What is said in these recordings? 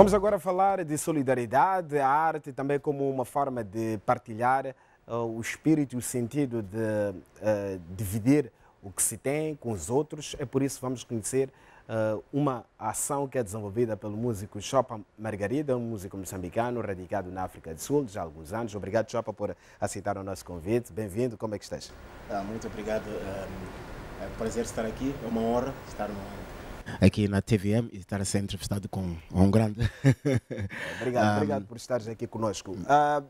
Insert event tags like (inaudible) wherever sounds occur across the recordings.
Vamos agora falar de solidariedade, a arte também como uma forma de partilhar uh, o espírito e o sentido de uh, dividir o que se tem com os outros. É por isso que vamos conhecer uh, uma ação que é desenvolvida pelo músico Chopa Margarida, um músico moçambicano radicado na África do Sul já há alguns anos. Obrigado, Chopa, por aceitar o nosso convite. Bem-vindo, como é que estás? Ah, muito obrigado. É um prazer estar aqui, é uma honra estar no aqui na TVM e estar a ser entrevistado com um grande. (laughs) obrigado, um, ah, obrigado por estares aqui conosco. Uh,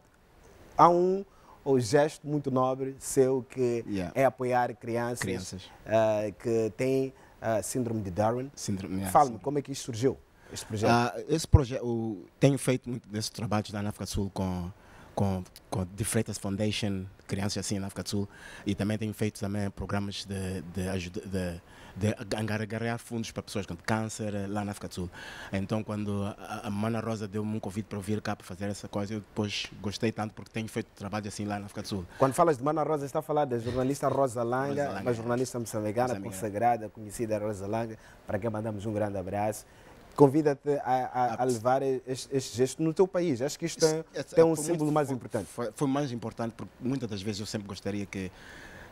há um o gesto muito nobre seu que yeah. é apoiar crianças, crianças. Uh, que têm uh, síndrome de Darwin. Síndrome, yeah, Fala-me, como é que isso surgiu, este projeto? Uh, esse projeto, tenho feito muito desses trabalhos na África do Sul com com, com diferentes foundation, crianças assim na África do Sul, e também tenho feito também programas de, de ajuda, de, de angariar fundos para pessoas com câncer eh, lá na África do Sul. Então, quando a, Mana Rosa deu-me um convite para vir cá para fazer essa coisa, eu depois gostei tanto porque tenho feito trabalho assim lá na África do Sul. Quando falas de Mana Rosa, está a falar da jornalista Rosa Langa, Rosa Langa. uma jornalista moçambicana, consagrada, conhecida Rosa Langa, para quem mandamos um grande abraço convida-te a, a, ah, a, levar este, este, gesto no teu país. Acho que isto é, é um símbolo muito, mais importante. Foi, foi, mais importante porque muitas das vezes eu sempre gostaria que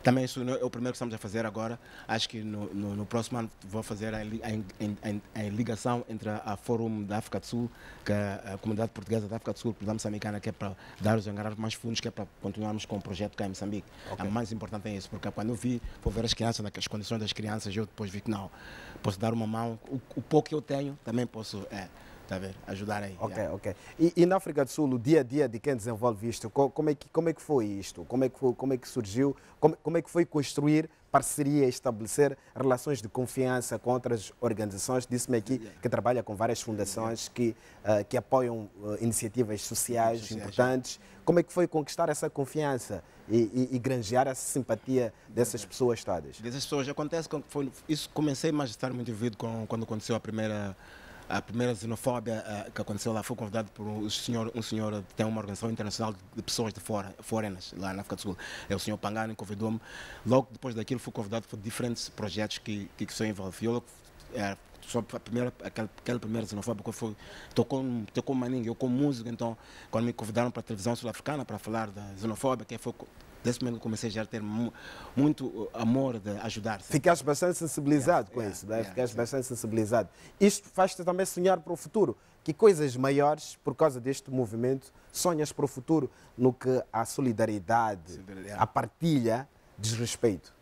também isso é o primeiro que estamos a fazer agora. Acho que no, no, no próximo ano vou fazer a, a, a, a ligação entre a, Fórum da África do Sul, que a, Comunidade Portuguesa da África do Sul, Portugal Moçambicana, que é para dar os engarar mais fundos, que é para continuarmos com o projeto cá em Moçambique. Okay. A mais importante é isso, porque quando eu vi, vou ver as crianças, as condições das crianças, eu depois vi que não, posso dar uma mão, o, o pouco que eu tenho também posso. É, Está a ver? Ajudar aí. Ok, yeah. ok. E, e, na África do Sul, o dia a dia de quem desenvolve isto, como é que, como é que foi isto? Como é que, foi, como é que surgiu? Como, como é que foi construir parceria, estabelecer relações de confiança com outras organizações? Disse-me aqui yeah. que trabalha com várias fundações yeah. que, uh, que apoiam uh, iniciativas sociais, sociais importantes. Como é que foi conquistar essa confiança e, e, e granjear essa simpatia dessas pessoas todas? Dessas pessoas. Acontece que foi, isso comecei a estar muito envolvido com, quando aconteceu a primeira a primeira xenofóbia uh, que aconteceu lá foi convidado por um senhor, um senhor que tem uma organização internacional de pessoas de fora, forenas, lá na África do Sul. É o senhor Pangani, convidou-me. Logo depois daquilo, fui convidado por diferentes projetos que, que, que são envolvidos. Eu, é, só a primeira, aquela, aquela primeira xenofóbica foi, tocou, tocou Maninho, eu como músico, então quando me convidaram para a televisão sul-africana para falar da que foi desse momento comecei já a ter muito uh, amor de ajudar. -se. Ficaste bastante sensibilizado yeah, com yeah, isso, é? yeah, né? Ficaste bastante sensibilizado. Isto faz-te também sonhar para o futuro. Que coisas maiores, por causa deste movimento, sonhas para o futuro no que a solidariedade, a partilha, desrespeito?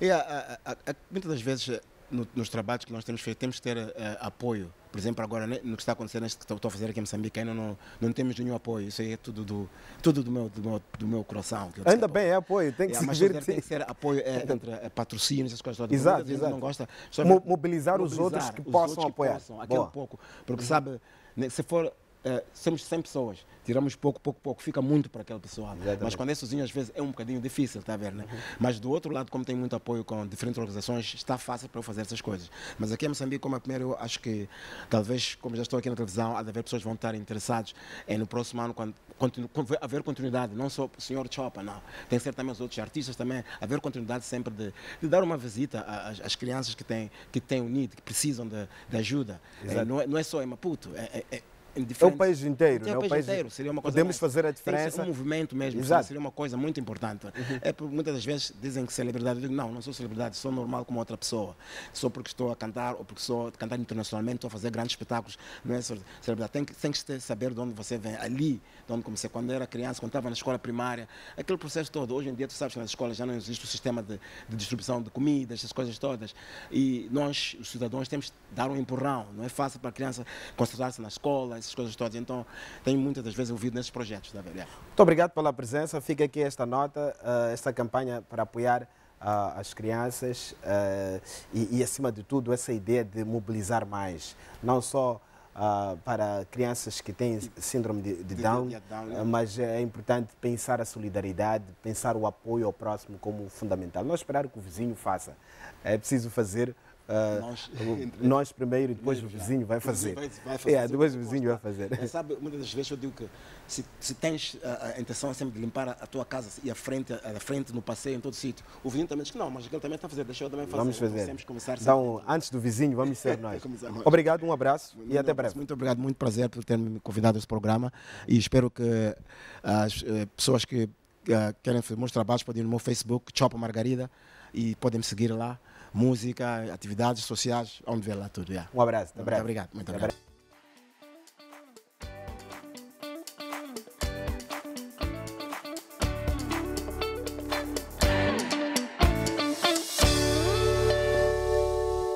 É, muitas das vezes no, nos trabalhos que nós temos feito, temos que ter uh, apoio. Por exemplo, agora né, no que está acontecendo, neste que estou a fazer aqui em Moçambique, ainda não, não temos nenhum apoio. Isso aí é tudo do, tudo do, meu, do, meu, do meu coração. ainda bem, é apoio. Tem que, é, se tem, tem que ser apoio é, entre é, patrocínios, essas coisas Exato, Porque, exato. Não gosta, mobilizar, mobilizar, os outros que os possam outros que apoiar. Possam, aquele é pouco. Porque, sabe, né, se for é, somos 100 pessoas, tiramos pouco, pouco, pouco, fica muito para aquele pessoal. Exatamente. Mas quando é sozinho, às vezes é um bocadinho difícil, está a ver, né? Uhum. Mas do outro lado, como tem muito apoio com diferentes organizações, está fácil para eu fazer essas coisas. Mas aqui em Moçambique, como é primeiro, eu acho que talvez, como já estou aqui na televisão, há de haver pessoas que vão estar interessadas é, no próximo ano, quando, continu, haver continuidade, não só o senhor Chopa, não. Tem que ser também os outros artistas também, haver continuidade sempre de, de dar uma visita às, às, crianças que têm, que têm o NID, que precisam de, de ajuda. É, não, é, não, é, só em Maputo, é, é, é é, é o país inteiro. É o né? país, inteiro. Seria uma coisa Podemos mais. fazer a diferença. um movimento mesmo. Exato. Seria uma coisa muito importante. Uhum. É porque muitas das vezes dizem que celebridade. Eu digo, não, não sou celebridade, sou normal como outra pessoa. Só porque estou a cantar ou porque sou a cantar internacionalmente, estou a fazer grandes espetáculos. Não é celebridade. Tem que, tem que saber de onde você vem. Ali, de onde comecei. Quando era criança, quando estava na escola primária, aquele processo todo. Hoje em dia, tu sabes que nas escolas já não existe o sistema de, de distribuição de comidas, essas coisas todas. E nós, os cidadãos, temos que dar um empurrão. Não é fácil para a criança concentrar-se na escola essas coisas todas. Então, tenho muitas das vezes ouvido nesses projetos, da velha. Muito obrigado pela presença. Fica aqui esta nota, eh, esta campanha para apoiar eh, as crianças eh, e, e, acima de tudo, essa ideia de mobilizar mais, não só Uh, para crianças que têm síndrome de, de Down, né? mas é importante pensar a solidariedade, pensar o apoio ao próximo como fundamental. Não esperar que o vizinho faça, é preciso fazer Uh, nós, (laughs) entre... nós, primeiro e é, depois o vizinho vai fazer. Vai, vai fazer é, depois o vizinho vai fazer. É, sabe, muitas das vezes eu digo que se, se tens a, a, intenção é sempre de limpar a, a tua casa e a frente, a, a, frente no passeio, em todo sítio, o vizinho também diz que não, mas ele também está a fazer, deixa eu também fazer. Vamos fazer. Então, começar então antes do vizinho, (laughs) vamos ser nós. Obrigado, um abraço muito, e até breve. Muito obrigado, muito prazer por ter me convidado a esse programa e espero que ah, as uh, pessoas que uh, querem fazer meus trabalhos podem ir no meu Facebook, Chopa Margarida, e podem me seguir lá música, atividades sociais, onde vê lá tudo. Yeah. Um abraço. Muito abraço. obrigado. Muito obrigado.